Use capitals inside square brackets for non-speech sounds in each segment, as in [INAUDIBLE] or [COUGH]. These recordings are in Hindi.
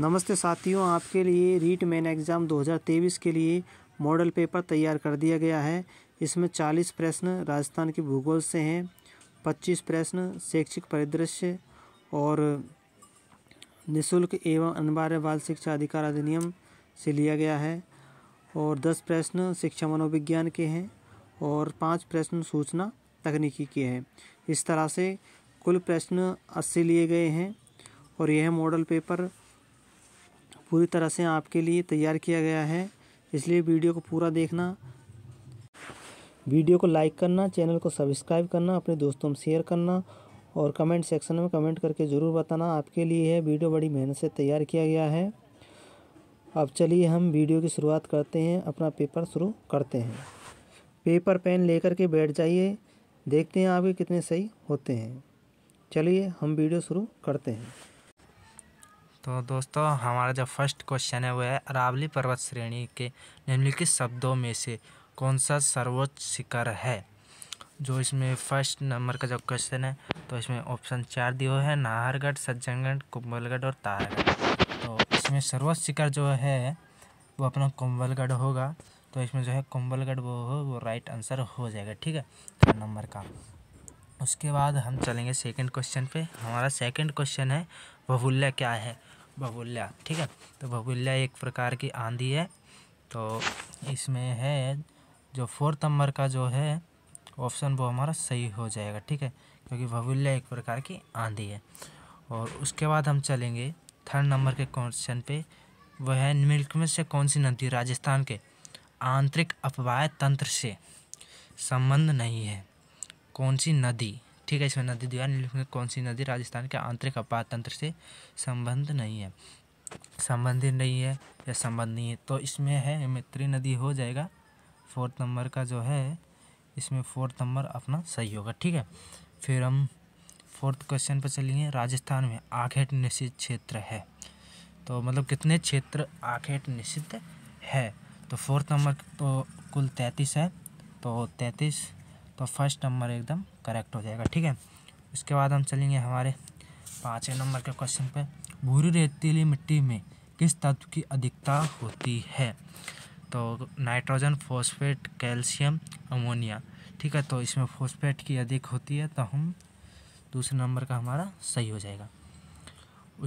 नमस्ते साथियों आपके लिए रीट मेन एग्ज़ाम 2023 के लिए मॉडल पेपर तैयार कर दिया गया है इसमें 40 प्रश्न राजस्थान के भूगोल से हैं 25 प्रश्न शैक्षिक परिदृश्य और निशुल्क एवं अनिवार्य बाल शिक्षा अधिकार अधिनियम से लिया गया है और 10 प्रश्न शिक्षा मनोविज्ञान के हैं और पाँच प्रश्न सूचना तकनीकी के हैं इस तरह से कुल प्रश्न अस्सी लिए गए हैं और यह मॉडल पेपर पूरी तरह से आपके लिए तैयार किया गया है इसलिए वीडियो को पूरा देखना वीडियो को लाइक करना चैनल को सब्सक्राइब करना अपने दोस्तों में शेयर करना और कमेंट सेक्शन में कमेंट करके ज़रूर बताना आपके लिए है वीडियो बड़ी मेहनत से तैयार किया गया है अब चलिए हम वीडियो की शुरुआत करते हैं अपना पेपर शुरू करते हैं पेपर पेन लेकर के बैठ जाइए देखते हैं आपके कितने सही होते हैं चलिए हम वीडियो शुरू करते हैं तो दोस्तों हमारा जो फर्स्ट क्वेश्चन है वो है अरावली पर्वत श्रेणी के निम्नलिखित शब्दों में से कौन सा सर्वोच्च शिखर है जो इसमें फर्स्ट नंबर का जो क्वेश्चन है तो इसमें ऑप्शन चार दिए हुए हैं नाहरगढ़ सज्जनगढ़ कुंभलगढ़ और तारागढ़ तो इसमें सर्वोच्च शिखर जो है वो अपना कुंभलगढ़ होगा तो इसमें जो है कुंभलगढ़ वो हो वो राइट आंसर हो जाएगा ठीक है थर्ड नंबर का उसके बाद हम चलेंगे सेकंड क्वेश्चन पे हमारा सेकंड क्वेश्चन है बहुल्य क्या है बबुल्ला ठीक है तो बबुल्ला एक प्रकार की आंधी है तो इसमें है जो फोर्थ नंबर का जो है ऑप्शन वो हमारा सही हो जाएगा ठीक है क्योंकि बबुल्ला एक प्रकार की आंधी है और उसके बाद हम चलेंगे थर्ड नंबर के क्वेश्चन पे वह है निम्नलिखित में से कौन सी नदी राजस्थान के आंतरिक अपवाय तंत्र से संबंध नहीं है कौन सी नदी ठीक है इसमें नदी द्वारा निम्नलिखित कौन सी नदी राजस्थान के आंतरिक अपातंत्र तंत्र से संबंध नहीं है संबंधित नहीं है या संबंध नहीं है तो इसमें है मित्री नदी हो जाएगा फोर्थ नंबर का जो है इसमें फोर्थ नंबर अपना सही होगा ठीक है फिर हम फोर्थ क्वेश्चन पर चलिए राजस्थान में आखेट निश्चित क्षेत्र है तो मतलब कितने क्षेत्र आखेट निश्चित है तो फोर्थ नंबर तो कुल तैंतीस है तो तैंतीस तो फर्स्ट नंबर एकदम करेक्ट हो जाएगा ठीक है इसके बाद हम चलेंगे हमारे पाँचवें नंबर के क्वेश्चन पर भूरी रेतीली मिट्टी में किस तत्व की अधिकता होती है तो नाइट्रोजन फॉस्फेट कैल्शियम अमोनिया ठीक है तो इसमें फॉस्फेट की अधिक होती है तो हम दूसरे नंबर का हमारा सही हो जाएगा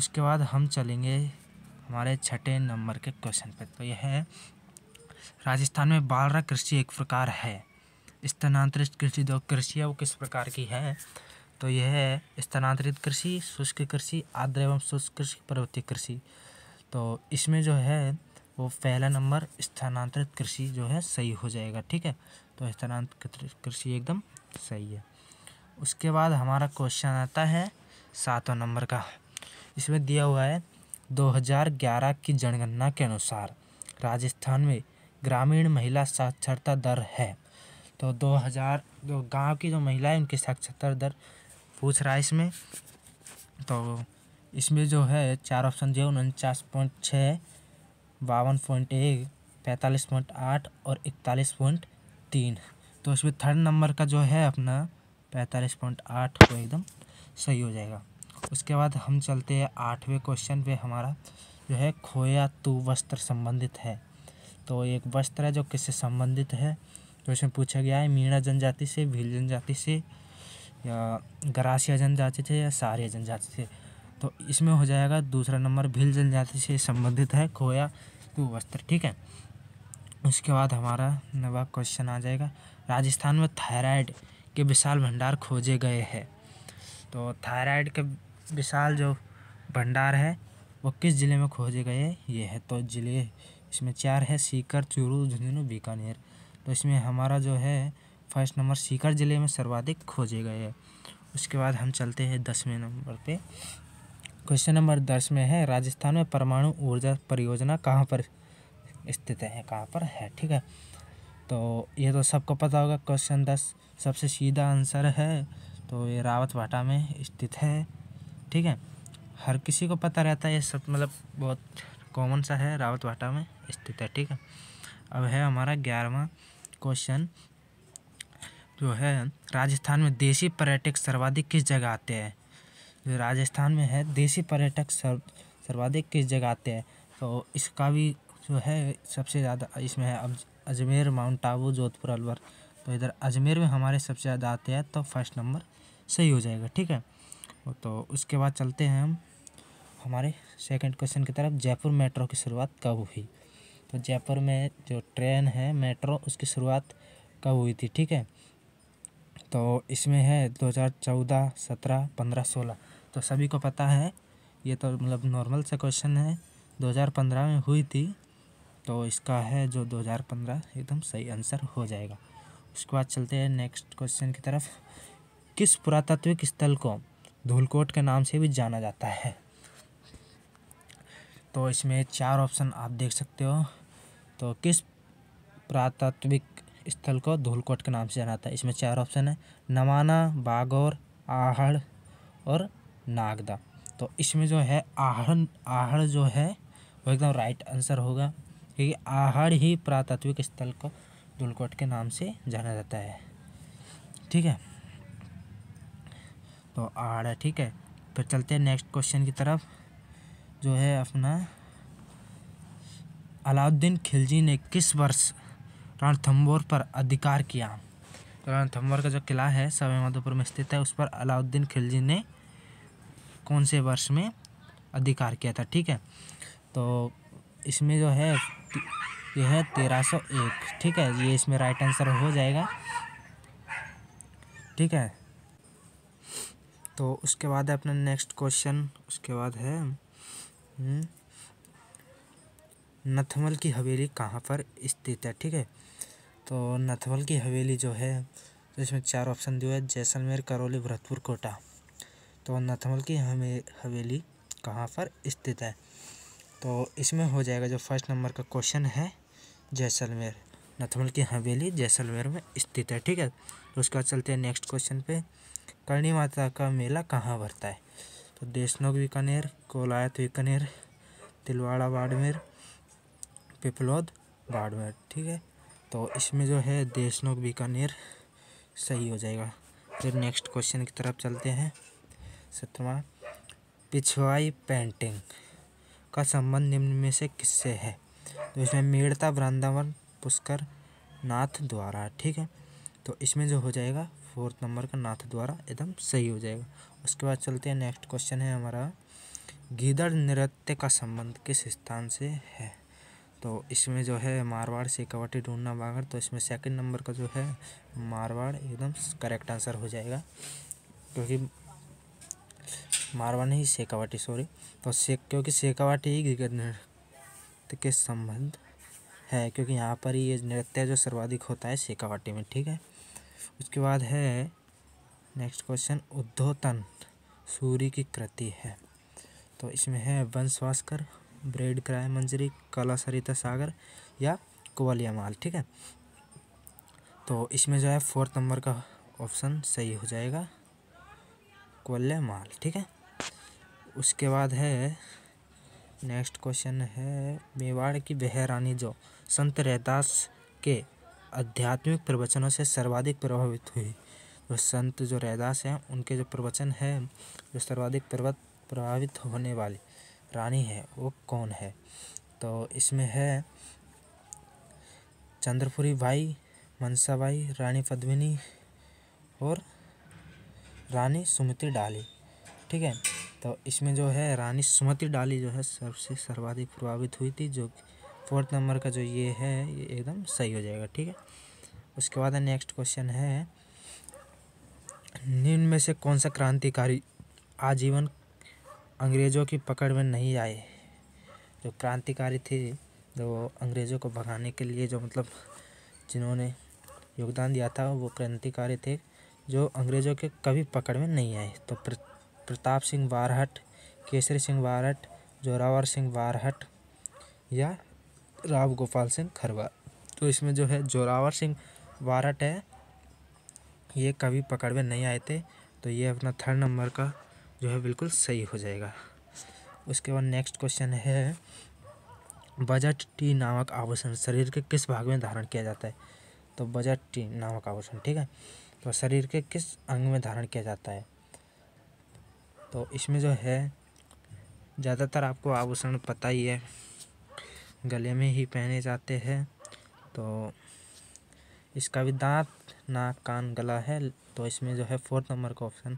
उसके बाद हम चलेंगे हमारे छठे नंबर के क्वेश्चन पे तो यह है राजस्थान में बालरा कृषि एक प्रकार है स्थानांतरित कृषि दो है वो किस प्रकार की है तो यह है स्थानांतरित कृषि शुष्क कृषि आर्द्र एवं शुष्क कृषि पर्वतीय कृषि तो इसमें जो है वो पहला नंबर स्थानांतरित कृषि जो है सही हो जाएगा ठीक है तो स्थानांतरित कृषि एकदम सही है उसके बाद हमारा क्वेश्चन आता है सातवां नंबर का इसमें दिया हुआ है 2011 की जनगणना के अनुसार राजस्थान में ग्रामीण महिला साक्षरता दर है तो दो हज़ार जो गाँव की जो महिला है उनकी साक्षरता दर पूछ रहा है इसमें तो इसमें जो है चार ऑप्शन जो है उनचास पॉइंट छः बावन पॉइंट एक पैंतालीस पॉइंट आठ और इकतालीस पॉइंट तीन तो इसमें थर्ड नंबर का जो है अपना पैंतालीस पॉइंट आठ वो तो एकदम सही हो जाएगा उसके बाद हम चलते हैं आठवें क्वेश्चन पे हमारा जो है खोया तू वस्त्र संबंधित है तो एक वस्त्र है जो किससे संबंधित है तो इसमें पूछा गया है मीणा जनजाति से भील जनजाति से या गरासिया जनजाति से या सारिया जनजाति से तो इसमें हो जाएगा दूसरा नंबर भील जनजाति से संबंधित है खोया तो वस्त्र ठीक है उसके बाद हमारा नवा क्वेश्चन आ जाएगा राजस्थान में थायराइड के विशाल भंडार खोजे गए हैं तो थायराइड के विशाल जो भंडार है वो किस ज़िले में खोजे गए ये है तो ज़िले इसमें चार है सीकर चूरू झुंझुनू बीकानेर तो इसमें हमारा जो है फर्स्ट नंबर सीकर ज़िले में सर्वाधिक खोजे गए हैं उसके बाद हम चलते हैं दसवें नंबर पे क्वेश्चन नंबर दस में है राजस्थान में परमाणु ऊर्जा परियोजना कहाँ पर स्थित है कहाँ पर है ठीक है तो ये तो सबको पता होगा क्वेश्चन दस सबसे सीधा आंसर है तो ये रावत भाटा में स्थित है ठीक है हर किसी को पता रहता है ये सब मतलब बहुत कॉमन सा है रावत भाटा में स्थित है ठीक है अब है हमारा ग्यारहवा क्वेश्चन जो है राजस्थान में देशी पर्यटक सर्वाधिक किस जगह आते हैं जो राजस्थान में है देशी पर्यटक सर सर्वाधिक किस जगह आते हैं तो इसका भी जो है सबसे ज़्यादा इसमें है अजमेर माउंट आबू जोधपुर अलवर तो इधर अजमेर में हमारे सबसे ज़्यादा आते हैं तो फर्स्ट नंबर सही हो जाएगा ठीक है तो उसके बाद चलते हैं हम हमारे सेकंड क्वेश्चन की तरफ जयपुर मेट्रो की शुरुआत कब हुई तो जयपुर में जो ट्रेन है मेट्रो उसकी शुरुआत कब हुई थी ठीक है तो इसमें है दो हज़ार चौदह सत्रह पंद्रह सोलह तो सभी को पता है ये तो मतलब नॉर्मल सा क्वेश्चन है दो हज़ार पंद्रह में हुई थी तो इसका है जो दो हज़ार पंद्रह एकदम सही आंसर हो जाएगा उसके बाद चलते हैं नेक्स्ट क्वेश्चन की तरफ किस पुरातात्विक स्थल को धूलकोट के नाम से भी जाना जाता है तो इसमें चार ऑप्शन आप देख सकते हो तो किस पुरातात्विक स्थल को धूलकोट के नाम से जाना जाता है इसमें चार ऑप्शन है नवाना बागौर आहड़ और नागदा तो इसमें जो है आहड़ आहड़ जो है वो एकदम राइट आंसर होगा क्योंकि आहड़ ही पुरातात्विक स्थल को धूलकोट के नाम से जाना जाता है ठीक है तो आहड़ है ठीक है फिर तो चलते हैं नेक्स्ट क्वेश्चन की तरफ जो है अपना अलाउद्दीन खिलजी ने किस वर्ष रणथम्बोर पर अधिकार किया तो रणथम्बोर का जो किला है सवाईमाधोपुर में स्थित है उस पर अलाउद्दीन खिलजी ने कौन से वर्ष में अधिकार किया था ठीक है तो इसमें जो है यह है तेरह सौ एक ठीक है ये इसमें राइट आंसर हो जाएगा ठीक है तो उसके बाद है अपना नेक्स्ट क्वेश्चन उसके बाद है हम्म, नथमल की हवेली कहाँ पर स्थित है ठीक है तो नथमल की हवेली जो है तो इसमें चार ऑप्शन हुए हैं जैसलमेर करौली भरतपुर कोटा तो नथमल की हवेली कहाँ पर स्थित है तो इसमें हो जाएगा जो फर्स्ट नंबर का क्वेश्चन है जैसलमेर नथमल की हवेली जैसलमेर में स्थित है ठीक है तो उसके बाद चलते हैं नेक्स्ट क्वेश्चन पे करणी माता का मेला कहाँ भरता है तो देशनोग बीकानेर कोलायत बीकानेर तिलवाड़ा बाड़मेर पिपलौद बाड़मेर ठीक है तो इसमें जो है देशनोक बीकानेर सही हो जाएगा फिर नेक्स्ट क्वेश्चन की तरफ चलते हैं सत्रवा पिछवाई पेंटिंग का संबंध निम्न में से किससे है तो इसमें मेड़ता वृंदावन पुष्कर नाथ द्वारा ठीक है तो इसमें जो हो जाएगा फोर्थ नंबर का नाथ द्वारा एकदम सही हो जाएगा उसके बाद चलते हैं नेक्स्ट क्वेश्चन है हमारा गीदड़ नृत्य का संबंध किस स्थान से है तो इसमें जो है मारवाड़ से कवटी ढूंढना बांगड़ तो इसमें सेकंड नंबर का जो है मारवाड़ एकदम करेक्ट आंसर हो जाएगा क्योंकि मारवाड़ नहीं शेखावाटी सॉरी तो से क्योंकि शेखावाटी ही नृत्य के संबंध है क्योंकि यहाँ पर ही ये नृत्य जो सर्वाधिक होता है शेखावाटी में ठीक है उसके बाद है नेक्स्ट क्वेश्चन उद्धोतन सूर्य की कृति है तो इसमें है वंश भास्कर ब्रेड क्राय मंजरी काला सरिता सागर या कोवलिया माल ठीक है तो इसमें जो है फोर्थ नंबर का ऑप्शन सही हो जाएगा कोवलिया माल ठीक है उसके बाद है नेक्स्ट क्वेश्चन है मेवाड़ की बहरानी जो संत रैदास के आध्यात्मिक प्रवचनों से सर्वाधिक प्रभावित हुई जो तो संत जो रैदास हैं उनके जो प्रवचन है जो सर्वाधिक प्रवत प्रभावित होने वाले रानी है वो कौन है तो इसमें है चंद्रपुरी बाई बाई रानी पद्मिनी और रानी सुमति डाली ठीक है तो इसमें जो है रानी सुमति डाली जो है सबसे सर्वाधिक प्रभावित हुई थी जो फोर्थ नंबर का जो ये है ये एकदम सही हो जाएगा ठीक है उसके बाद नेक्स्ट क्वेश्चन है निम्न में से कौन सा क्रांतिकारी आजीवन अंग्रेज़ों की पकड़ में नहीं आए जो क्रांतिकारी थे जो अंग्रेज़ों को भगाने के लिए जो मतलब जिन्होंने योगदान दिया था वो क्रांतिकारी थे जो अंग्रेज़ों के कभी पकड़ में नहीं आए तो प्र, प्रताप सिंह बारहट केसरी सिंह बारहट जोरावर सिंह बारहट या राव गोपाल सिंह खरवा तो इसमें जो है जोरावर सिंह बारहट है ये कभी पकड़ में नहीं आए थे तो ये अपना थर्ड नंबर का जो है बिल्कुल सही हो जाएगा उसके बाद नेक्स्ट क्वेश्चन है बजट टी नामक आभूषण शरीर के किस भाग में धारण किया जाता है तो बजट टी नामक आभूषण ठीक है तो शरीर के किस अंग में धारण किया जाता है तो इसमें जो है ज़्यादातर आपको आभूषण पता ही है गले में ही पहने जाते हैं तो इसका भी दांत नाक कान गला है तो इसमें जो है फोर्थ नंबर का ऑप्शन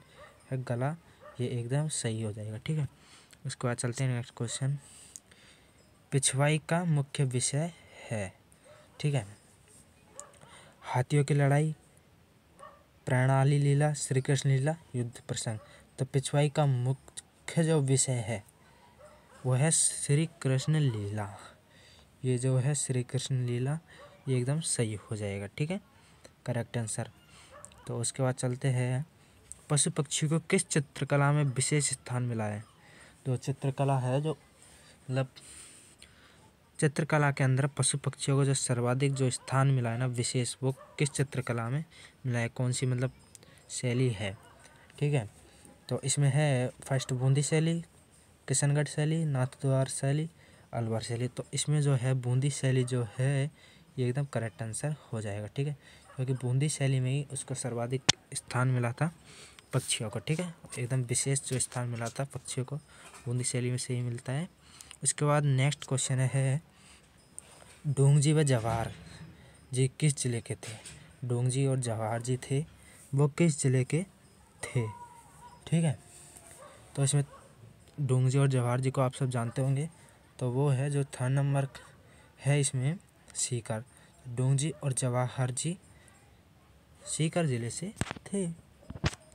है गला ये एकदम सही हो जाएगा ठीक है उसके बाद चलते हैं नेक्स्ट क्वेश्चन पिछवाई का मुख्य विषय है ठीक है हाथियों की लड़ाई प्रणाली लीला श्री कृष्ण लीला युद्ध प्रसंग तो पिछवाई का मुख्य जो विषय है वो है श्री कृष्ण लीला ये जो है श्री कृष्ण लीला ये एकदम सही हो जाएगा ठीक है करेक्ट आंसर तो उसके बाद चलते हैं पशु पक्षी को किस चित्रकला में विशेष स्थान मिला है तो चित्रकला है जो मतलब चित्रकला के अंदर पशु पक्षियों को जो सर्वाधिक जो स्थान मिला है ना विशेष वो किस चित्रकला में मिला है कौन सी मतलब शैली है ठीक है तो इसमें है फर्स्ट बूंदी शैली किशनगढ़ शैली नाथद्वार शैली अलवर शैली तो इसमें जो है बूंदी शैली जो है ये एकदम करेक्ट आंसर हो जाएगा ठीक है क्योंकि बूंदी शैली में ही उसको सर्वाधिक स्थान मिला था पक्षियों को ठीक है एकदम विशेष जो स्थान मिला था पक्षियों को बूंदी शैली में से ही मिलता है उसके बाद नेक्स्ट क्वेश्चन है डोंगजी व जवाहर जी किस जिले के थे डोंगजी और जवाहर जी थे वो किस जिले के थे ठीक है तो इसमें डोंगजी और जवाहर जी को आप सब जानते होंगे तो वो है जो थर्ड नंबर है इसमें सीकर डोंगजी और जवाहर जी सीकर ज़िले से थे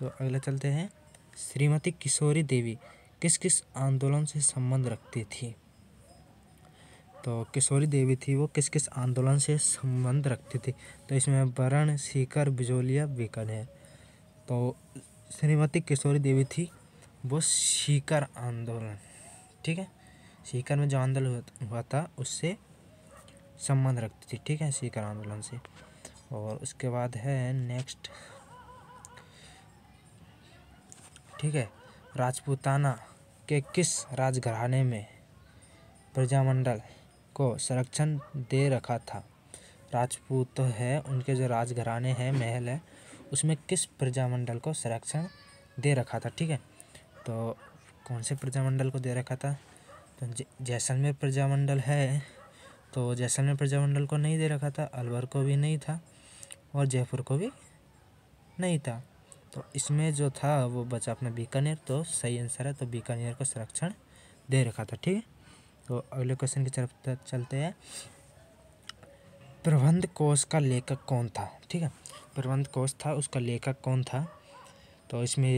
तो अगला चलते हैं श्रीमती किशोरी देवी किस किस आंदोलन से संबंध रखती थी तो किशोरी देवी थी वो किस किस आंदोलन से संबंध रखती थी तो इसमें वरण सीकर बिजोलिया बीकानेर तो श्रीमती किशोरी देवी थी वो सीकर आंदोलन ठीक है सीकर में जो आंदोलन हुआ था उससे संबंध रखती थी ठीक है सीकर आंदोलन से और उसके बाद है नेक्स्ट ठीक है राजपूताना के किस राजघराने में प्रजामंडल को संरक्षण दे रखा था राजपूत तो है उनके जो राजघराने हैं महल है उसमें किस प्रजामंडल को संरक्षण दे रखा था ठीक है तो कौन से प्रजामंडल को दे रखा था तो जैसलमेर प्रजामंडल है तो जैसलमेर प्रजामंडल को नहीं दे रखा था अलवर को भी नहीं था और जयपुर को भी नहीं था तो इसमें जो था वो बचा अपना बीकानेर तो सही आंसर है तो बीकानेर को संरक्षण दे रखा था ठीक है तो अगले क्वेश्चन की तरफ चलते हैं प्रबंध कोश का लेखक कौन था ठीक है प्रबंध कोश था उसका लेखक कौन था तो इसमें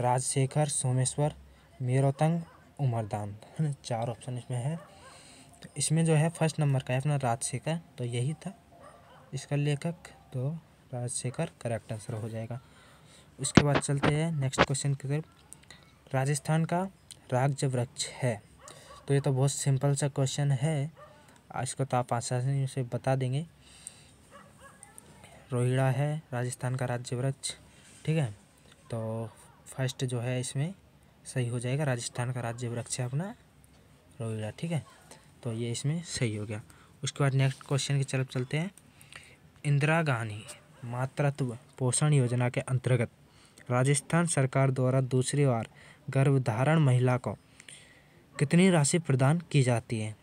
राजशेखर सोमेश्वर मेरोतंग उमरदान है ना चार ऑप्शन इसमें है तो इसमें जो है फर्स्ट नंबर का है अपना राजशेखर तो यही था इसका लेखक तो राजशेखर करेक्ट आंसर हो जाएगा उसके बाद चलते हैं नेक्स्ट क्वेश्चन की तरफ राजस्थान का राग वृक्ष है तो ये तो बहुत सिंपल सा क्वेश्चन है इसको तो आप आसानी से बता देंगे रोहिड़ा है राजस्थान का राज्य वृक्ष ठीक है तो फर्स्ट जो है इसमें सही हो जाएगा राजस्थान का राज्य वृक्ष है अपना रोहिड़ा ठीक है तो ये इसमें सही हो गया उसके बाद नेक्स्ट क्वेश्चन की तरफ चलते हैं इंदिरा गांधी मातृत्व पोषण योजना के अंतर्गत राजस्थान सरकार द्वारा दूसरी बार गर्भधारण महिला को कितनी राशि प्रदान की जाती है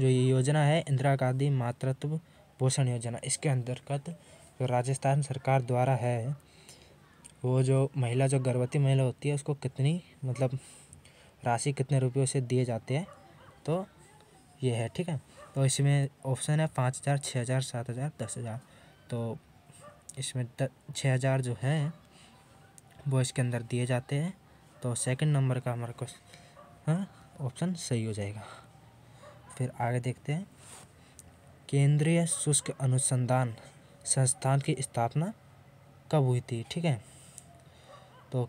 जो ये योजना है इंदिरा गांधी मातृत्व पोषण योजना इसके अंतर्गत जो राजस्थान सरकार द्वारा है वो जो महिला जो गर्भवती महिला होती है उसको कितनी मतलब राशि कितने रुपयों से दिए जाते हैं तो ये है ठीक है तो इसमें ऑप्शन है पाँच हज़ार छः हज़ार सात हज़ार दस हज़ार तो इसमें छः हज़ार जो है वो इसके अंदर दिए जाते हैं तो सेकंड नंबर का हमारा क्वेश्चन ऑप्शन सही हो जाएगा फिर आगे देखते हैं केंद्रीय शुष्क अनुसंधान संस्थान की स्थापना कब हुई थी ठीक है तो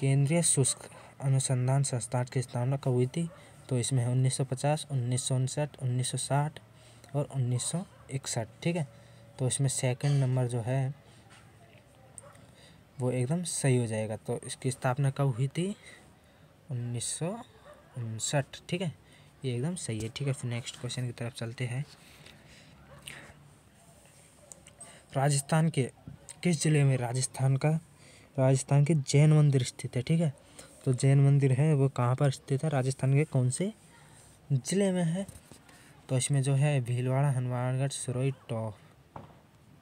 केंद्रीय शुष्क अनुसंधान संस्थान की स्थापना कब हुई थी तो इसमें है उन्नीस सौ पचास उन्नीस सौ उनसठ उन्नीस सौ साठ और उन्नीस सौ इकसठ ठीक है तो इसमें सेकंड नंबर जो है वो एकदम सही हो जाएगा तो इसकी स्थापना कब हुई थी उन्नीस ठीक है ये एकदम सही है ठीक है फिर नेक्स्ट क्वेश्चन की तरफ चलते हैं राजस्थान के किस ज़िले में राजस्थान का राजस्थान के जैन मंदिर स्थित है ठीक है तो जैन मंदिर है वो कहाँ पर स्थित है राजस्थान के कौन से ज़िले में है तो इसमें जो है भीलवाड़ा हनुमानगढ़ सुरोई टॉप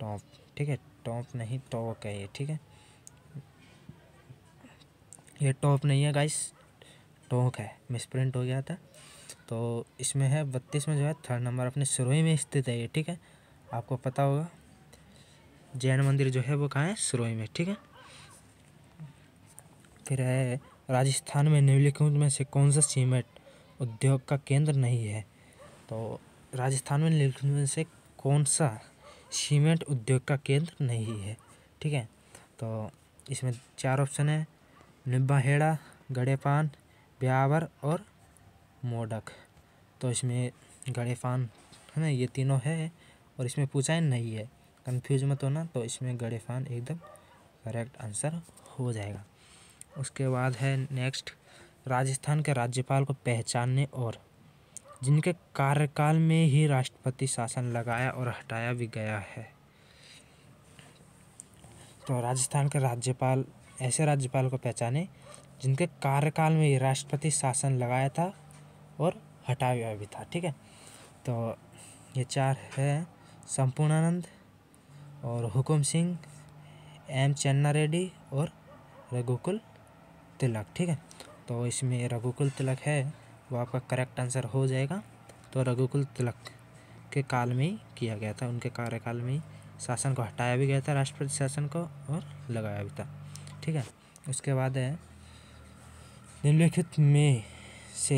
टॉप ठीक है टॉप नहीं टॉक है ये ठीक है ये टॉप नहीं है गाइस टोंक है मिसप्रिंट हो गया था तो इसमें है बत्तीस में जो है थर्ड नंबर अपने सुरोई में स्थित है ये ठीक है आपको पता होगा जैन मंदिर जो है वो कहाँ है सुरोई में ठीक है फिर है राजस्थान में निम्नलिखित में से कौन सा सीमेंट उद्योग का केंद्र नहीं है तो राजस्थान में निम्नलिखित में से कौन सा सीमेंट उद्योग का केंद्र नहीं है ठीक है तो इसमें चार ऑप्शन है निब्बाहेड़ा गड़ेपान ब्यावर और मोडक तो इसमें गड़ेपान है ना ये तीनों है और इसमें पूछा नहीं है कंफ्यूज मत होना तो इसमें गड़ेफान एकदम करेक्ट आंसर हो जाएगा उसके बाद है नेक्स्ट राजस्थान के राज्यपाल को पहचानने और जिनके कार्यकाल में ही राष्ट्रपति शासन लगाया और हटाया भी गया है तो राजस्थान के राज्यपाल ऐसे राज्यपाल को पहचाने जिनके कार्यकाल में ये राष्ट्रपति शासन लगाया था और हटाया भी था ठीक है तो ये चार है संपूर्णानंद और हुकुम सिंह एम चन्ना रेड्डी और रघुकुल तिलक ठीक है तो इसमें रघुकुल तिलक है वो आपका करेक्ट आंसर हो जाएगा तो रघुकुल तिलक के काल में ही किया गया था उनके कार्यकाल में ही शासन को हटाया भी गया था राष्ट्रपति शासन को और लगाया भी था ठीक है उसके बाद है निम्नलिखित में से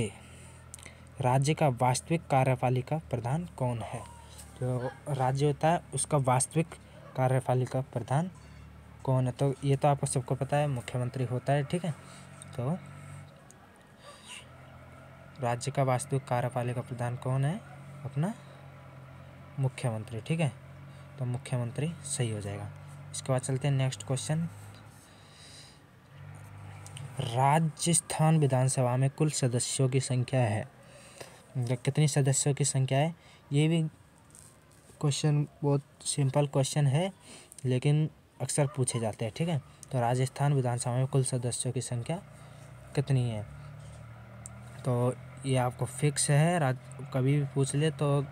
राज्य का वास्तविक कार्यपालिका प्रधान कौन है जो तो राज्य होता है उसका वास्तविक कार्यपालिका प्रधान कौन है तो ये तो आपको सबको पता है मुख्यमंत्री होता है ठीक है तो राज्य का वास्तविक कार्यपालिका प्रधान कौन है अपना मुख्यमंत्री ठीक है तो मुख्यमंत्री सही हो जाएगा इसके बाद चलते हैं नेक्स्ट क्वेश्चन राजस्थान विधानसभा में कुल सदस्यों की संख्या है कितनी सदस्यों की संख्या है ये भी क्वेश्चन बहुत सिंपल क्वेश्चन है लेकिन अक्सर पूछे जाते हैं ठीक है तो राजस्थान विधानसभा में कुल सदस्यों की संख्या कितनी है तो ये आपको फिक्स है राज कभी भी पूछ ले तो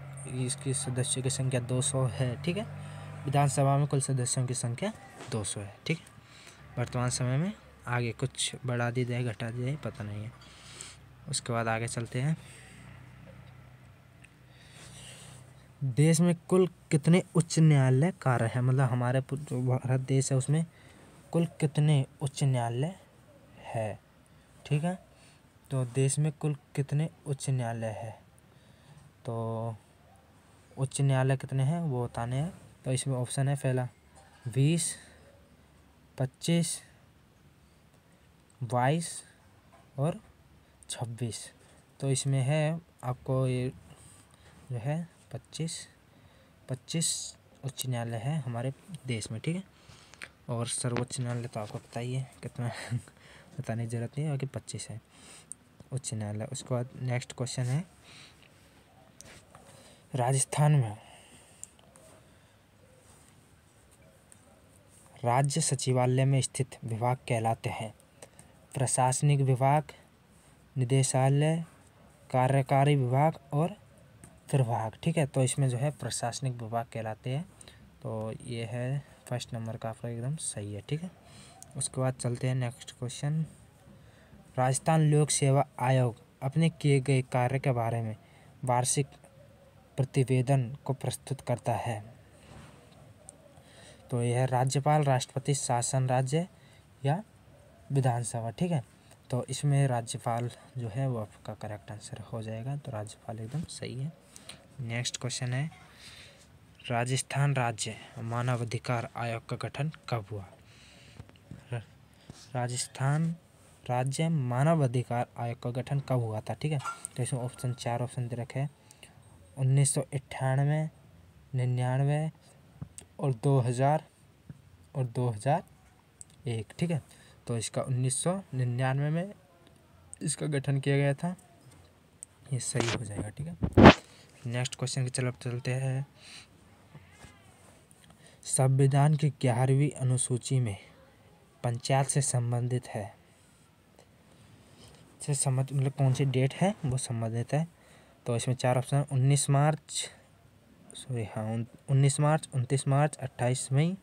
इसकी सदस्यों की संख्या 200 है ठीक है विधानसभा में कुल सदस्यों की संख्या 200 है ठीक है वर्तमान समय में आगे कुछ बढ़ा दी जाए घटा दी जाए पता नहीं है उसके बाद आगे चलते हैं देश में कुल कितने उच्च न्यायालय कार्य है मतलब हमारे जो भारत देश है उसमें कुल कितने उच्च न्यायालय है ठीक है तो देश में कुल कितने उच्च न्यायालय है तो उच्च न्यायालय कितने हैं वो बताने हैं तो इसमें ऑप्शन है पहला बीस पच्चीस बाईस और छब्बीस तो इसमें है आपको ये जो है पच्चीस पच्चीस उच्च न्यायालय है हमारे देश में ठीक है और सर्वोच्च न्यायालय तो आपको पता ही है कितना [LAUGHS] बताने की ज़रूरत नहीं है कि पच्चीस है उच्च न्यायालय उसके बाद नेक्स्ट क्वेश्चन है राजस्थान में राज्य सचिवालय में स्थित विभाग कहलाते हैं प्रशासनिक विभाग निदेशालय कार्यकारी विभाग और प्रभाग ठीक है तो इसमें जो है प्रशासनिक विभाग कहलाते हैं तो ये है फर्स्ट नंबर का आपका एकदम सही है ठीक है उसके बाद चलते हैं नेक्स्ट क्वेश्चन राजस्थान लोक सेवा आयोग अपने किए गए कार्य के बारे में वार्षिक प्रतिवेदन को प्रस्तुत करता है तो यह राज्यपाल राष्ट्रपति शासन राज्य या विधानसभा ठीक है तो इसमें राज्यपाल जो है वो आपका करेक्ट आंसर हो जाएगा तो राज्यपाल एकदम सही है नेक्स्ट क्वेश्चन है राजस्थान राज्य मानवाधिकार आयोग का गठन कब हुआ राजस्थान राज्य मानवाधिकार आयोग का गठन कब हुआ था ठीक है तो इसमें ऑप्शन चार ऑप्शन दे रखे हैं उन्नीस सौ अट्ठानवे निन्यानवे और दो हज़ार और दो हज़ार एक ठीक है तो इसका 1999 में इसका गठन किया गया था ये सही हो जाएगा ठीक है नेक्स्ट क्वेश्चन के तरफ चलते हैं संविधान की ग्यारहवीं अनुसूची में पंचायत से संबंधित है से संबंधित मतलब कौन सी डेट है वो संबंधित है तो इसमें चार ऑप्शन उन्नीस मार्च सॉरी हाँ उन्नीस मार्च उनतीस मार्च अट्ठाईस मई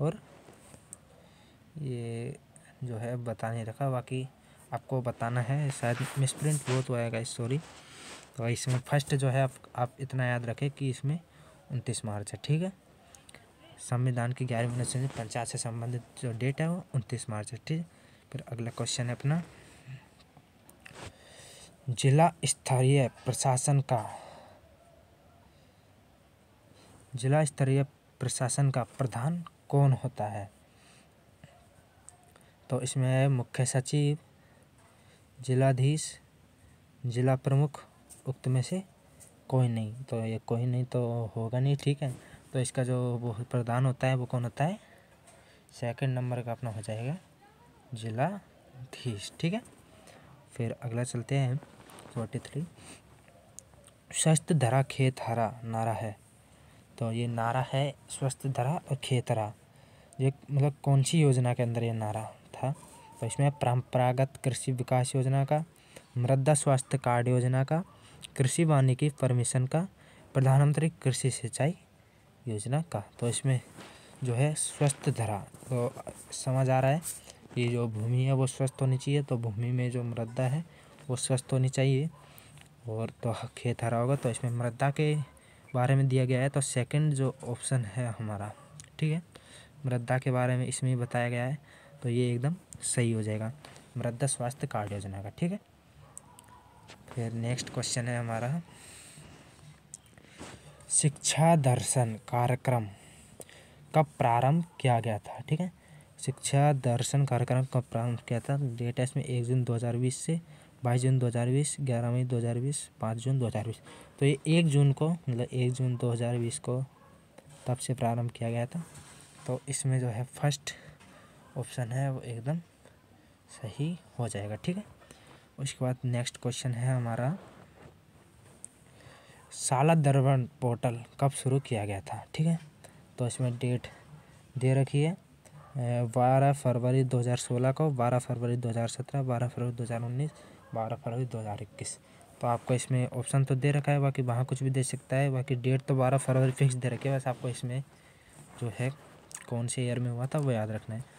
और ये जो है बता नहीं रखा बाकी आपको बताना है शायद मिसप्रिंट बहुत हुआ है सॉरी तो इसमें फर्स्ट जो है आप आप इतना याद रखें कि इसमें उनतीस मार्च है ठीक है संविधान की ग्यारहवीं अनुसूची पंचायत से संबंधित जो डेट है वो उनतीस मार्च है ठीक फिर अगला क्वेश्चन है अपना जिला स्तरीय प्रशासन का जिला स्तरीय प्रशासन का प्रधान कौन होता है तो इसमें है मुख्य सचिव जिलाधीश जिला प्रमुख उक्त में से कोई नहीं तो ये कोई नहीं तो होगा नहीं ठीक है तो इसका जो वो प्रधान होता है वो कौन होता है सेकंड नंबर का अपना हो जाएगा जिलाधीश ठीक है फिर अगला चलते हैं फोर्टी थ्री स्वस्थ धरा खेत हरा नारा है तो ये नारा है स्वस्थ धरा और खेत हरा ये मतलब कौन सी योजना के अंदर ये नारा तो इसमें परंपरागत कृषि विकास योजना का मृदा स्वास्थ्य कार्ड योजना का कृषि वानिकी परमिशन का प्रधानमंत्री कृषि सिंचाई योजना का तो इसमें जो है स्वस्थ धरा तो समझ आ रहा है कि जो भूमि है वो स्वस्थ होनी चाहिए तो भूमि में जो मृदा है वो स्वस्थ होनी चाहिए और तो खेत हरा होगा तो इसमें मृदा के बारे में दिया गया है तो सेकंड जो ऑप्शन है हमारा ठीक है मृदा के बारे में इसमें बताया गया है तो ये एकदम सही हो जाएगा मृदा स्वास्थ्य कार्ड योजना का ठीक है फिर नेक्स्ट क्वेश्चन है हमारा शिक्षा दर्शन कार्यक्रम कब प्रारंभ किया गया था ठीक है शिक्षा दर्शन कार्यक्रम कब प्रारंभ किया था डेट है इसमें एक जून 2020 से बाईस जून 2020 ग्यारह मई 2020 पाँच जून 2020 तो ये एक जून को मतलब एक जून 2020 को तब से प्रारंभ किया गया था तो इसमें जो है फर्स्ट ऑप्शन है वो एकदम सही हो जाएगा ठीक है उसके बाद नेक्स्ट क्वेश्चन है हमारा साला दर्पण पोर्टल कब शुरू किया गया था ठीक है तो इसमें डेट दे रखी है बारह फरवरी 2016 को बारह फरवरी 2017 बारह फरवरी 2019 बारह फरवरी 2021 तो आपको इसमें ऑप्शन तो दे रखा है बाकी वहाँ कुछ भी दे सकता है बाकी डेट तो बारह फरवरी फिक्स दे रखी है बस आपको इसमें जो है कौन से ईयर में हुआ था वो याद रखना है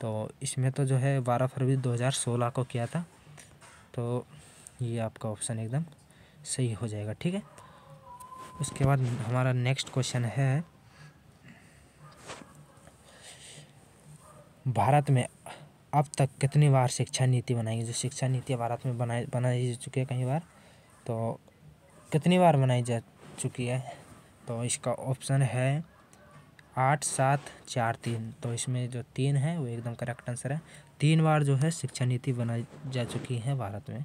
तो इसमें तो जो है बारह फरवरी 2016 को किया था तो ये आपका ऑप्शन एकदम सही हो जाएगा ठीक है उसके बाद हमारा नेक्स्ट क्वेश्चन है भारत में अब तक कितनी बार शिक्षा नीति बनाई जो शिक्षा नीति भारत में बनाई बनाई जा चुकी है कई बार तो कितनी बार बनाई जा चुकी है तो इसका ऑप्शन है आठ सात चार तीन तो इसमें जो तीन है वो एकदम करेक्ट आंसर है तीन बार जो है शिक्षा नीति बनाई जा चुकी है भारत में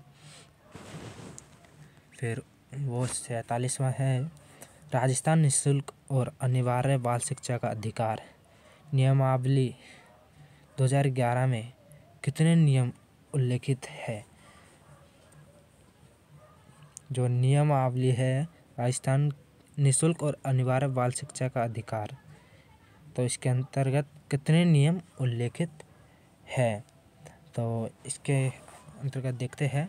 फिर वो सैतालीसवा है राजस्थान निःशुल्क और अनिवार्य बाल शिक्षा का अधिकार नियमावली 2011 में कितने नियम उल्लेखित है जो नियमावली है राजस्थान निःशुल्क और अनिवार्य बाल शिक्षा का अधिकार तो इसके अंतर्गत कितने नियम उल्लेखित है तो इसके अंतर्गत देखते हैं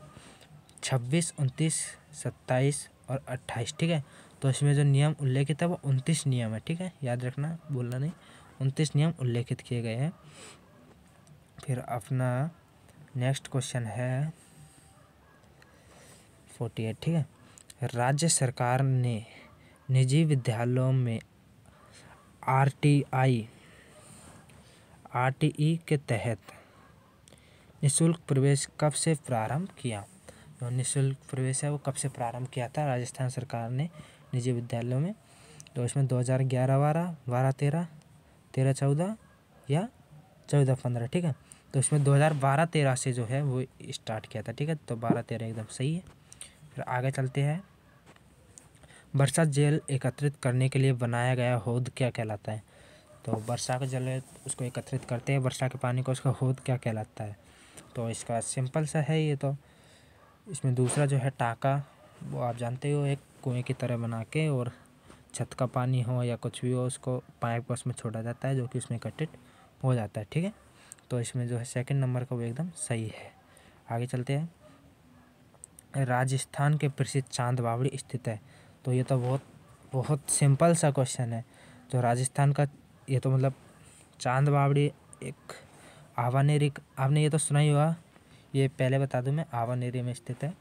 छब्बीस उनतीस सत्ताईस और अट्ठाईस ठीक है तो इसमें जो नियम उल्लेखित है वो उनतीस नियम है ठीक है याद रखना बोलना नहीं उनतीस नियम उल्लेखित किए गए हैं फिर अपना नेक्स्ट क्वेश्चन है फोर्टी एट ठीक है राज्य सरकार ने निजी विद्यालयों में आरटीआई आरटीई के तहत निशुल्क प्रवेश कब से प्रारंभ किया जो निःशुल्क प्रवेश है वो कब से प्रारंभ किया था राजस्थान सरकार ने निजी विद्यालयों में तो इसमें दो हज़ार ग्यारह बारह बारह तेरह तेरह चौदह या चौदह पंद्रह ठीक है तो इसमें दो हज़ार बारह तेरह से जो है वो स्टार्ट किया था ठीक है तो बारह तेरह एकदम सही है फिर आगे चलते हैं वर्षा जल एकत्रित करने के लिए बनाया गया हौद क्या कहलाता है तो वर्षा का जल उसको एकत्रित करते हैं वर्षा के पानी को उसका हौद क्या कहलाता है तो इसका सिंपल सा है ये तो इसमें दूसरा जो है टाका वो आप जानते हो एक कुएँ की तरह बना के और छत का पानी हो या कुछ भी हो उसको पाइप को उसमें छोड़ा जाता है जो कि उसमें एकत्रित हो जाता है ठीक है तो इसमें जो है सेकंड नंबर का वो एकदम सही है आगे चलते हैं राजस्थान के प्रसिद्ध चांद बावड़ी स्थित है तो ये तो बहुत बहुत सिंपल सा क्वेश्चन है तो राजस्थान का ये तो मतलब चांद बावड़ी एक आवानेरी आपने ये तो सुना ही होगा ये पहले बता दूं मैं आवानेरी में स्थित है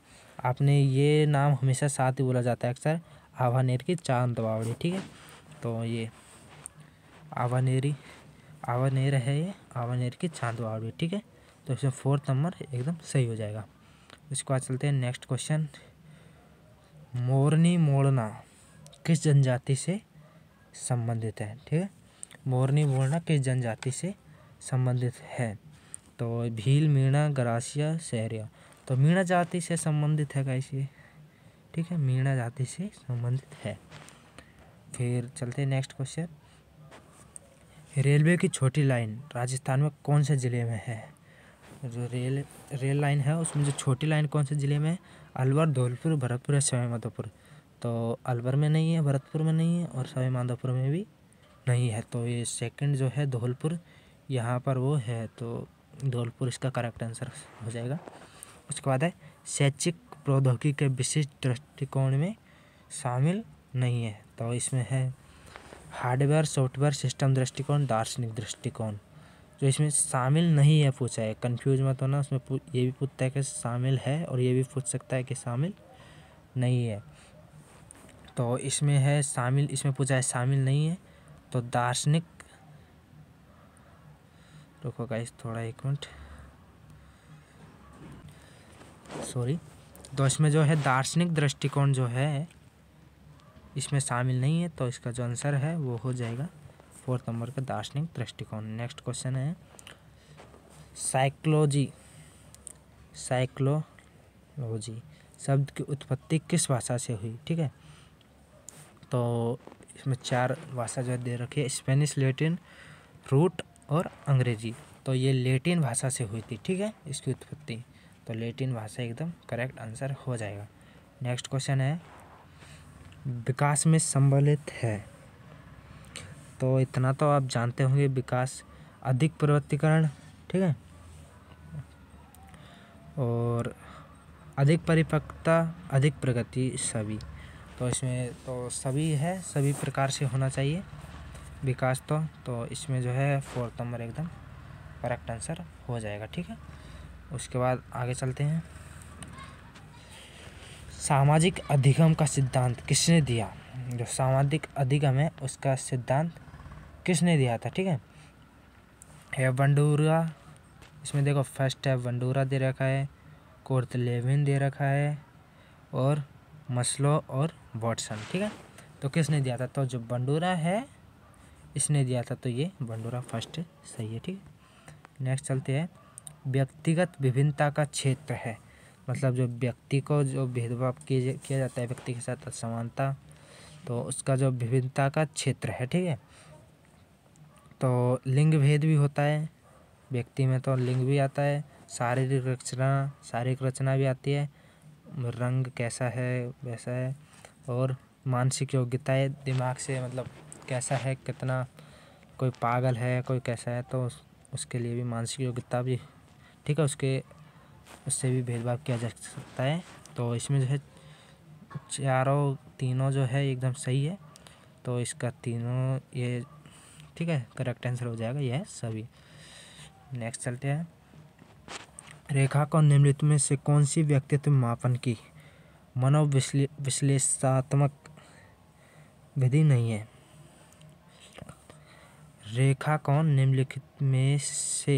आपने ये नाम हमेशा साथ ही बोला जाता है अक्सर आवानेर की चांद बावड़ी ठीक है तो ये आवानेरी आवानेर है ये आवानेर की चांद बावड़ी ठीक है तो इसमें फोर्थ नंबर एकदम सही हो जाएगा उसके बाद चलते हैं नेक्स्ट क्वेश्चन मोरनी मोड़ना किस जनजाति से संबंधित है ठीक है मोरनी मोड़ना किस जनजाति से संबंधित है तो भील मीणा गरासिया सहरिया तो मीणा जाति से संबंधित है कैसे ठीक है मीणा जाति से संबंधित है फिर चलते हैं नेक्स्ट क्वेश्चन रेलवे की छोटी लाइन राजस्थान में कौन से ज़िले में है जो रेल रेल लाइन है उसमें जो छोटी लाइन कौन से ज़िले में है अलवर धौलपुर भरतपुर सवाई माधोपुर तो अलवर में नहीं है भरतपुर में नहीं है और सवाई माधोपुर में भी नहीं है तो ये सेकंड जो है धौलपुर यहाँ पर वो है तो धौलपुर इसका करेक्ट आंसर हो जाएगा उसके बाद है शैक्षिक प्रौद्योगिकी के विशिष्ट दृष्टिकोण में शामिल नहीं है तो इसमें है हार्डवेयर सॉफ्टवेयर सिस्टम दृष्टिकोण दार्शनिक दृष्टिकोण जो इसमें शामिल नहीं है पूछा है कन्फ्यूज मत होना उसमें ये भी पूछता है कि शामिल है और ये भी पूछ सकता है कि शामिल नहीं है तो इसमें है शामिल इसमें पूछा है शामिल नहीं है तो दार्शनिक रुको गाइस थोड़ा एक मिनट सॉरी तो इसमें जो है दार्शनिक दृष्टिकोण जो है इसमें शामिल नहीं है तो इसका जो आंसर है वो हो जाएगा फोर्थ नंबर का दार्शनिक दृष्टिकोण नेक्स्ट क्वेश्चन है साइक्लोजी साइक्लोलॉजी शब्द की उत्पत्ति किस भाषा से हुई ठीक है तो इसमें चार भाषा जो दे रखी है स्पेनिश लेटिन रूट और अंग्रेजी तो ये लेटिन भाषा से हुई थी ठीक है इसकी उत्पत्ति तो लेटिन भाषा एकदम करेक्ट आंसर हो जाएगा नेक्स्ट क्वेश्चन है विकास में सम्मिलित है तो इतना तो आप जानते होंगे विकास अधिक प्रवृत्तिकरण ठीक है और अधिक परिपक्वता अधिक प्रगति सभी तो इसमें तो सभी है सभी प्रकार से होना चाहिए विकास तो तो इसमें जो है फोर्थ नंबर एकदम करेक्ट आंसर हो जाएगा ठीक है उसके बाद आगे चलते हैं सामाजिक अधिगम का सिद्धांत किसने दिया जो सामाजिक अधिगम है उसका सिद्धांत किसने दिया था ठीक है है वंडूरा इसमें देखो फर्स्ट है वंडूरा दे रखा है कोर्थ लेविन दे रखा है और मसलो और वॉटसन ठीक है तो किसने दिया था तो जो बंडूरा है इसने दिया था तो ये बंडूरा फर्स्ट सही है ठीक है नेक्स्ट चलते हैं व्यक्तिगत विभिन्नता का क्षेत्र है मतलब जो व्यक्ति को जो भेदभाव किया जाता है व्यक्ति के साथ असमानता तो उसका जो विभिन्नता का क्षेत्र है ठीक है तो लिंग भेद भी होता है व्यक्ति में तो लिंग भी आता है शारीरिक रचना शारीरिक रचना भी आती है रंग कैसा है वैसा है और मानसिक योग्यताएँ दिमाग से मतलब कैसा है कितना कोई पागल है कोई कैसा है तो उस, उसके लिए भी मानसिक योग्यता भी ठीक है उसके उससे भी भेदभाव किया जा सकता है तो इसमें जो है चारों तीनों जो है एकदम सही है तो इसका तीनों ये ठीक है करेक्ट आंसर हो जाएगा यह सभी नेक्स्ट चलते हैं रेखा को निम्नलिखित में से कौन सी व्यक्तित्व मापन की मनोविश्ले विश्लेषणात्मक विधि नहीं है रेखा कौन निम्नलिखित में से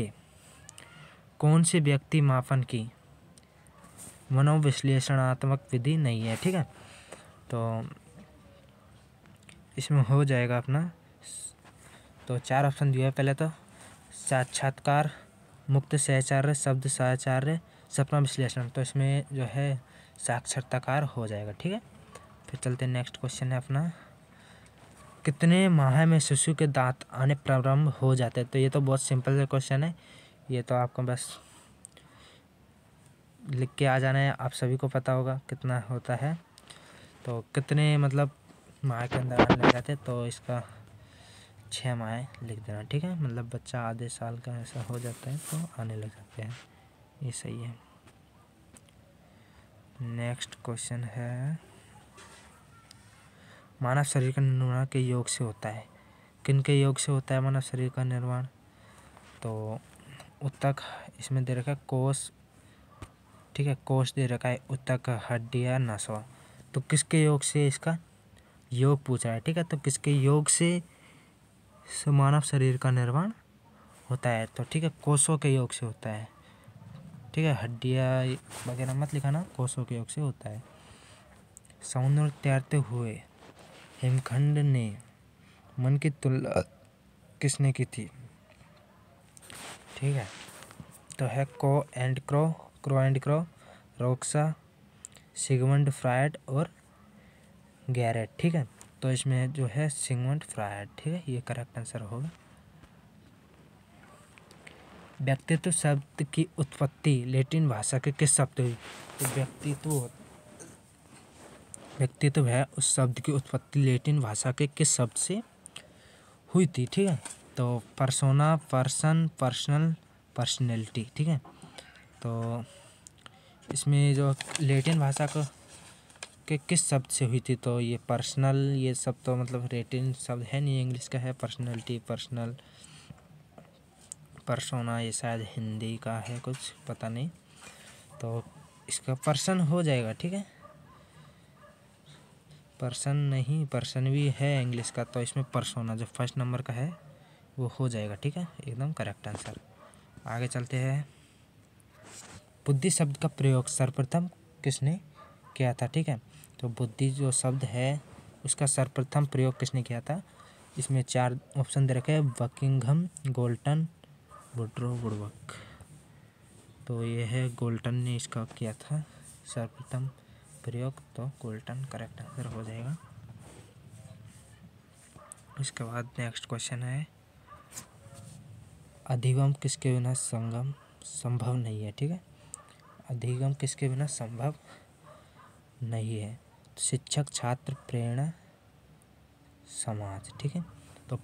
कौन सी व्यक्ति मापन की मनोविश्लेषणात्मक विधि नहीं है ठीक है तो इसमें हो जाएगा अपना तो चार ऑप्शन दिया है पहले तो साक्षात्कार मुक्त सहचार्य शब्द सहचार्य सपना विश्लेषण तो इसमें जो है साक्षरताकार हो जाएगा ठीक है फिर चलते नेक्स्ट क्वेश्चन है अपना कितने माह में शिशु के दांत आने प्रारंभ हो जाते हैं तो ये तो बहुत सिंपल से क्वेश्चन है ये तो आपको बस लिख के आ जाना है आप सभी को पता होगा कितना होता है तो कितने मतलब माह के अंदर आने जाते तो इसका छः माह लिख देना ठीक है मतलब बच्चा आधे साल का ऐसा हो जाता है तो आने लग जाते हैं ये सही है नेक्स्ट क्वेश्चन है मानव शरीर का निर्माण के योग से होता है किन के योग से होता है मानव शरीर का निर्माण तो उत्तक इसमें दे रखा है कोष ठीक है कोष दे रखा है उत्तक हड्डिया नसों तो किसके योग से इसका योग पूछ रहा है ठीक है तो किसके योग से से मानव शरीर का निर्माण होता है तो ठीक है कोषों के योग से होता है ठीक है हड्डियाँ वगैरह मत लिखाना कोषों के योग से होता है समुद्र तैरते हुए हिमखंड ने मन की तुलना किसने की थी ठीक है तो है को and Crow Crow and Crow रोक्सा सिगमंड फ्राइड और गैरेट ठीक है तो इसमें जो है सिगमंड फ्रायड ठीक है ये करेक्ट आंसर होगा व्यक्तित्व शब्द की उत्पत्ति लेटिन भाषा के किस शब्द हुई तो व्यक्तित्व व्यक्तित्व है उस शब्द की उत्पत्ति लेटिन भाषा के किस शब्द से हुई थी ठीक है तो परसोना पर्सन पर्सनल पर्सनैलिटी ठीक है तो इसमें जो लेटिन भाषा का के किस शब्द से हुई थी तो ये पर्सनल ये सब तो मतलब रेटिन शब्द है नहीं इंग्लिश का है पर्सनैलिटी पर्सनल परसोना ये शायद हिंदी का है कुछ पता नहीं तो इसका पर्सन हो जाएगा ठीक है पर्सन नहीं पर्सन भी है इंग्लिश का तो इसमें परसोना जो फर्स्ट नंबर का है वो हो जाएगा ठीक है एकदम करेक्ट आंसर आगे चलते हैं बुद्धि शब्द का प्रयोग सर्वप्रथम किसने किया था ठीक है तो बुद्धि जो शब्द है उसका सर्वप्रथम प्रयोग किसने किया था इसमें चार ऑप्शन दे रखे हैं बकिंघम गोल्टन वुड्रो वुडवक तो ये है गोल्टन ने इसका किया था सर्वप्रथम प्रयोग तो गोल्टन करेक्ट आंसर हो जाएगा इसके बाद नेक्स्ट क्वेश्चन है अधिगम किसके बिना संगम संभव नहीं है ठीक है अधिगम किसके बिना संभव नहीं है शिक्षक छात्र प्रेरणा समाज ठीक है तो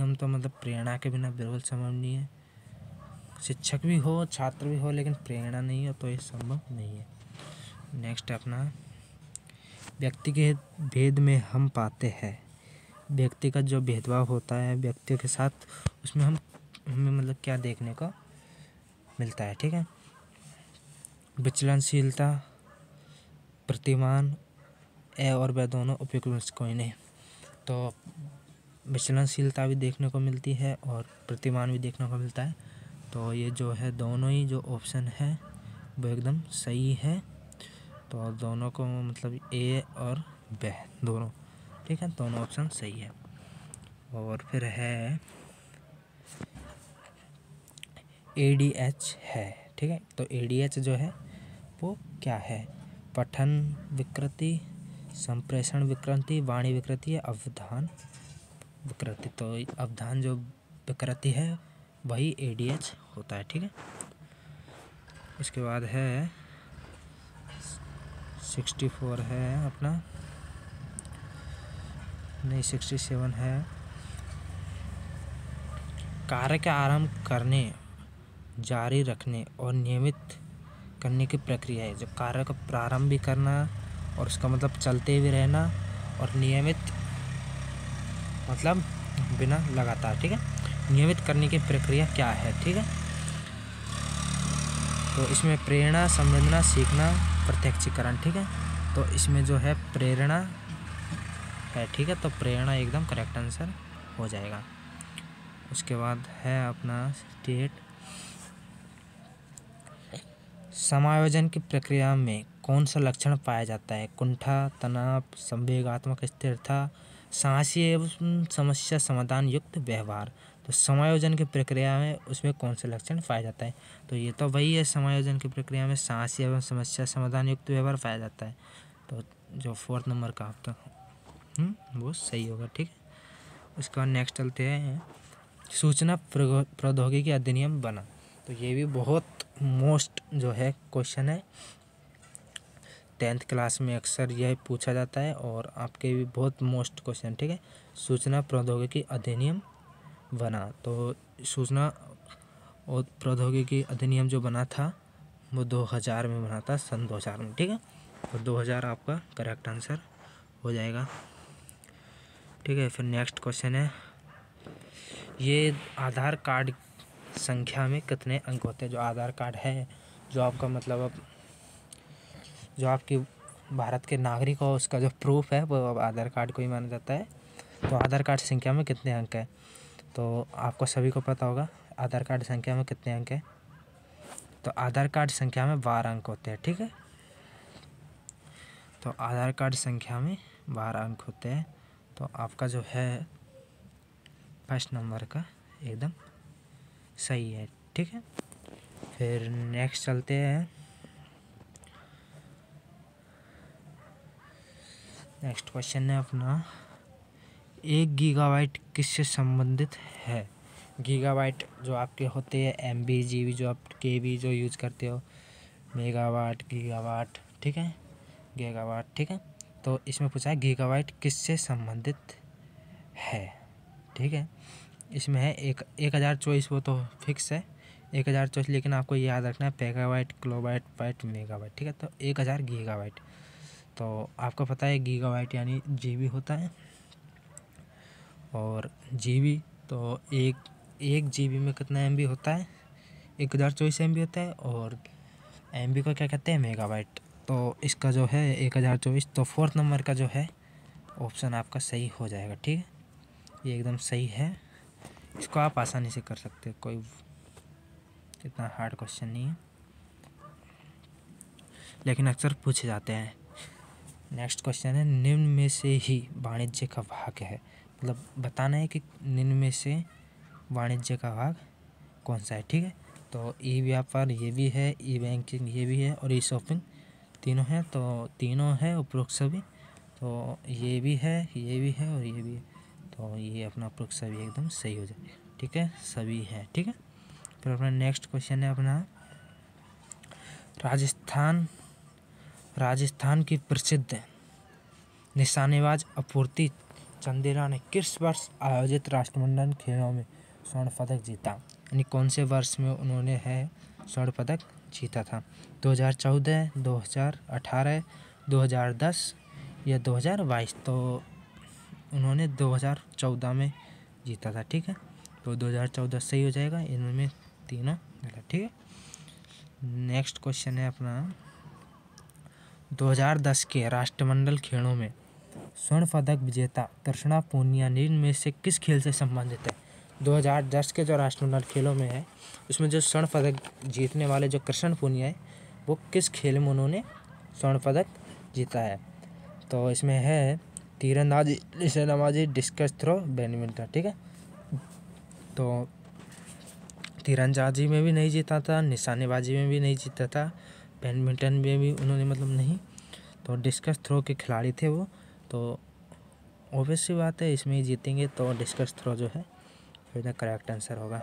हम तो मतलब प्रेरणा के बिना बिल्कुल संभव नहीं है शिक्षक भी हो छात्र भी हो लेकिन प्रेरणा नहीं हो तो ये संभव नहीं है नेक्स्ट अपना व्यक्ति के भेद में हम पाते हैं व्यक्ति का जो भेदभाव होता है व्यक्तियों के साथ उसमें हम हमें मतलब क्या देखने को मिलता है ठीक है विचलनशीलता प्रतिमान ए और वह दोनों उपयुक्त कॉइन नहीं तो विचलनशीलता भी देखने को मिलती है और प्रतिमान भी देखने को मिलता है तो ये जो है दोनों ही जो ऑप्शन है वो एकदम सही है तो दोनों को मतलब ए और बह दोनों ठीक है दोनों ऑप्शन सही है और फिर है ए डी एच है ठीक है तो ए डी एच जो है वो क्या है पठन विकृति संप्रेषण विकृति वाणी विकृति या अवधान विकृति तो अवधान जो विकृति है वही ए होता है ठीक है उसके बाद है सिक्सटी फोर है अपना नहीं सिक्सटी सेवन है कार्य का आरंभ करने जारी रखने और नियमित करने की प्रक्रिया है जो कार्य का प्रारंभ भी करना और उसका मतलब चलते हुए रहना और नियमित मतलब बिना लगातार ठीक है नियमित करने की प्रक्रिया क्या है ठीक है तो इसमें प्रेरणा संवेदना सीखना प्रत्यक्षीकरण ठीक है तो इसमें जो है प्रेरणा है ठीक है तो प्रेरणा एकदम करेक्ट आंसर हो जाएगा उसके बाद है अपना स्टेट समायोजन की प्रक्रिया में कौन सा लक्षण पाया जाता है कुंठा तनाव संवेगात्मक स्थिरता सांसी एवं समस्या समाधान युक्त व्यवहार तो समायोजन की प्रक्रिया में उसमें कौन सा लक्षण पाया जाता है तो ये तो वही है समायोजन की प्रक्रिया में सांसी एवं समस्या समाधान युक्त व्यवहार पाया जाता है तो जो फोर्थ नंबर का आपका हम्म, वो सही होगा ठीक है उसके बाद नेक्स्ट चलते हैं सूचना प्रौद्योगिकी अधिनियम बना तो ये भी बहुत मोस्ट जो है क्वेश्चन है टेंथ क्लास में अक्सर यह पूछा जाता है और आपके भी बहुत मोस्ट क्वेश्चन ठीक है सूचना प्रौद्योगिकी अधिनियम बना तो सूचना और प्रौद्योगिकी अधिनियम जो बना था वो 2000 में बना था सन 2000 में ठीक है और 2000 आपका करेक्ट आंसर हो जाएगा ठीक है फिर नेक्स्ट क्वेश्चन है ये आधार कार्ड संख्या में कितने अंक होते हैं जो आधार कार्ड है जो आपका मतलब अब जो आपके भारत के नागरिक हो उसका जो प्रूफ है वो अब आधार कार्ड को ही माना जाता है तो आधार कार्ड संख्या में कितने अंक है तो आपको सभी को पता होगा आधार कार्ड संख्या में कितने अंक है तो आधार कार्ड संख्या में बारह अंक होते हैं ठीक है तो आधार कार्ड संख्या में बारह अंक होते हैं तो आपका जो है फर्स्ट नंबर का एकदम सही है ठीक है फिर नेक्स्ट चलते हैं नेक्स्ट क्वेश्चन है अपना एक गीगावाइट किससे संबंधित है गीगावाइट जो आपके होते हैं एम बी जी बी जो आप के बी जो यूज करते हो मेगावाट गीगावाट ठीक है गीगावाट ठीक है तो इसमें पूछा है गीगावाइट किससे संबंधित है ठीक है इसमें है एक एक हज़ार चौबीस वो तो फिक्स है एक हज़ार चौबीस लेकिन आपको याद रखना है पेगावाइट क्लोबाइट वाइट मेगावाइट ठीक है तो एक हज़ार गीगावाइट तो आपको पता है वाइट यानी जीबी होता है और जीबी तो एक एक जीबी में कितना एमबी होता है एक हज़ार चौबीस एम होता है और एम को क्या कहते हैं वाइट तो इसका जो है एक हज़ार चौबीस तो फोर्थ नंबर का जो है ऑप्शन आपका सही हो जाएगा ठीक है ये एकदम सही है इसको आप आसानी से कर सकते हो कोई इतना हार्ड क्वेश्चन नहीं है लेकिन अक्सर पूछे जाते हैं नेक्स्ट क्वेश्चन है निम्न में से ही वाणिज्य का भाग है मतलब बताना है कि निम्न में से वाणिज्य का भाग कौन सा है ठीक है तो ई व्यापार ये भी है ई बैंकिंग ये भी है और ई शॉपिंग तीनों हैं तो तीनों है उपरोक्त सभी तो ये भी है ये भी है और ये भी है तो ये अपना उपरोक्त सभी एकदम सही हो जाए ठीक है सभी है ठीक है फिर अपना नेक्स्ट क्वेश्चन है अपना राजस्थान राजस्थान की प्रसिद्ध निशानेबाज अपूर्ति चंदेला ने किस वर्ष आयोजित राष्ट्रमंडल खेलों में स्वर्ण पदक जीता यानी कौन से वर्ष में उन्होंने है स्वर्ण पदक जीता था 2014, 2018, 2010 या 2022 तो उन्होंने 2014 में जीता था ठीक है तो 2014 सही हो जाएगा इनमें तीनों ठीक है नेक्स्ट क्वेश्चन है अपना 2010 के राष्ट्रमंडल खेलों में स्वर्ण पदक विजेता तृष्णा पूनिया निम्न में से किस खेल से संबंधित है 2010 के जो राष्ट्रमंडल खेलों में है उसमें जो स्वर्ण पदक जीतने वाले जो कृष्ण पूनिया है वो किस खेल में उन्होंने स्वर्ण पदक जीता है तो इसमें है तीरंदाजी निशानाबाजी डिस्कस थ्रो बैडमिंटन ठीक है तो तीरंदाजी में भी नहीं जीता था निशानेबाजी में भी नहीं जीता था बैडमिंटन में भी उन्होंने मतलब नहीं तो डिस्कस थ्रो के खिलाड़ी थे वो तो ओबियस बात है इसमें ही जीतेंगे तो डिस्कस थ्रो जो है इसका करेक्ट आंसर होगा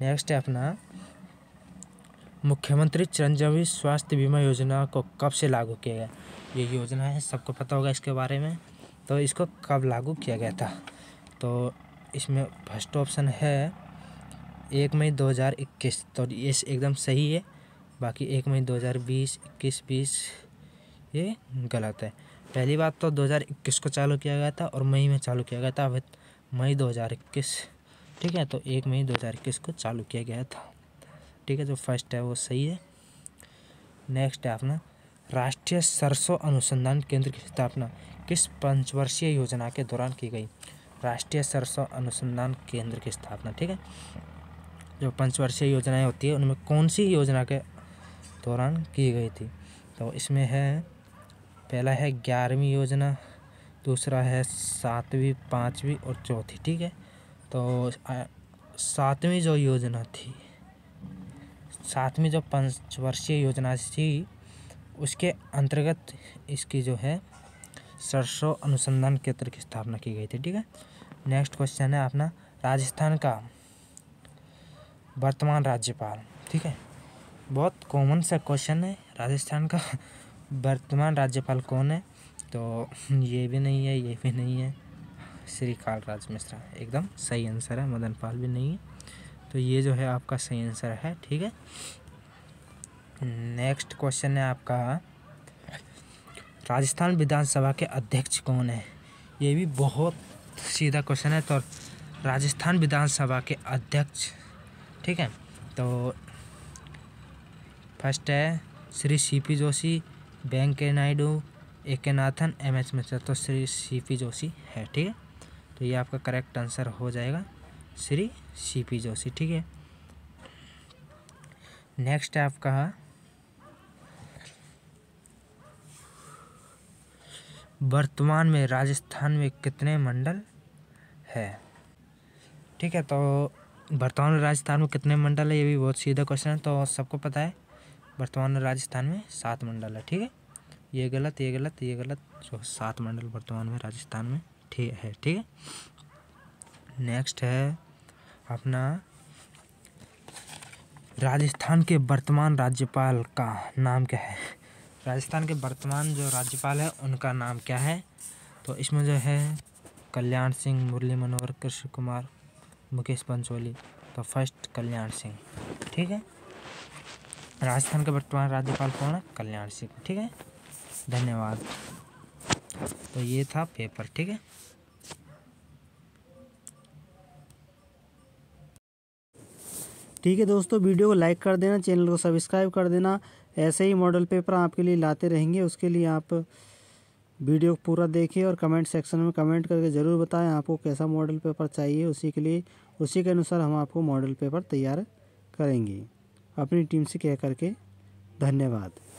नेक्स्ट है अपना मुख्यमंत्री चिरंजीवी स्वास्थ्य बीमा योजना को कब से लागू किया गया ये योजना है सबको पता होगा इसके बारे में तो इसको कब लागू किया गया था तो इसमें फर्स्ट ऑप्शन है एक मई 2021 तो ये एकदम सही है बाकी एक मई 2020 21 बीस ये गलत है पहली बात तो 2021 को चालू किया गया था और मई में चालू किया गया था अब मई 2021 ठीक है तो एक मई 2021 को चालू किया गया था ठीक है जो फर्स्ट है वो सही है नेक्स्ट है अपना राष्ट्रीय सरसों अनुसंधान केंद्र की स्थापना किस पंचवर्षीय योजना के दौरान की गई राष्ट्रीय सरसों अनुसंधान केंद्र की स्थापना ठीक है जो पंचवर्षीय योजनाएं होती है उनमें कौन सी योजना के दौरान की गई थी तो इसमें है पहला है ग्यारहवीं योजना दूसरा है सातवीं पाँचवीं और चौथी ठीक है तो सातवीं जो योजना थी सातवीं जो पंचवर्षीय योजना थी उसके अंतर्गत इसकी जो है सरसों अनुसंधान केंद्र की स्थापना की गई थी ठीक है नेक्स्ट क्वेश्चन है अपना राजस्थान का वर्तमान राज्यपाल ठीक है बहुत कॉमन सा क्वेश्चन है राजस्थान का वर्तमान राज्यपाल कौन है तो ये भी नहीं है ये भी नहीं है श्री कालराज मिश्रा एकदम सही आंसर है मदन पाल भी नहीं है तो ये जो है आपका सही आंसर है ठीक है नेक्स्ट क्वेश्चन है आपका राजस्थान विधानसभा के अध्यक्ष कौन है ये भी बहुत सीधा क्वेश्चन है तो राजस्थान विधानसभा के अध्यक्ष ठीक है तो फर्स्ट है Shri C P Joshi Venkaiah Naidu A K Nathan M H Mishra तो श्री सी पी जोशी है ठीक है तो ये आपका करेक्ट आंसर हो जाएगा श्री सी पी जोशी ठीक है नेक्स्ट है आपका वर्तमान में राजस्थान में कितने मंडल है ठीक है तो वर्तमान में राजस्थान में कितने मंडल है ये भी बहुत सीधा क्वेश्चन है तो सबको पता है वर्तमान में राजस्थान में सात मंडल है ठीक है ये गलत ये गलत ये गलत जो सात मंडल वर्तमान में राजस्थान में ठीक है ठीक है नेक्स्ट है अपना राजस्थान के वर्तमान राज्यपाल का नाम क्या है राजस्थान के वर्तमान जो राज्यपाल है उनका नाम क्या है तो इसमें जो है कल्याण सिंह मुरली मनोहर कृष्ण कुमार मुकेश पंचोली तो फर्स्ट कल्याण सिंह ठीक है राजस्थान का वर्तमान राज्यपाल कौन है कल्याण सिंह ठीक है धन्यवाद तो ये था पेपर ठीक है ठीक है दोस्तों वीडियो को लाइक कर देना चैनल को सब्सक्राइब कर देना ऐसे ही मॉडल पेपर आपके लिए लाते रहेंगे उसके लिए आप वीडियो पूरा देखिए और कमेंट सेक्शन में कमेंट करके ज़रूर बताएं आपको कैसा मॉडल पेपर चाहिए उसी के लिए उसी के अनुसार हम आपको मॉडल पेपर तैयार करेंगे अपनी टीम से कह करके धन्यवाद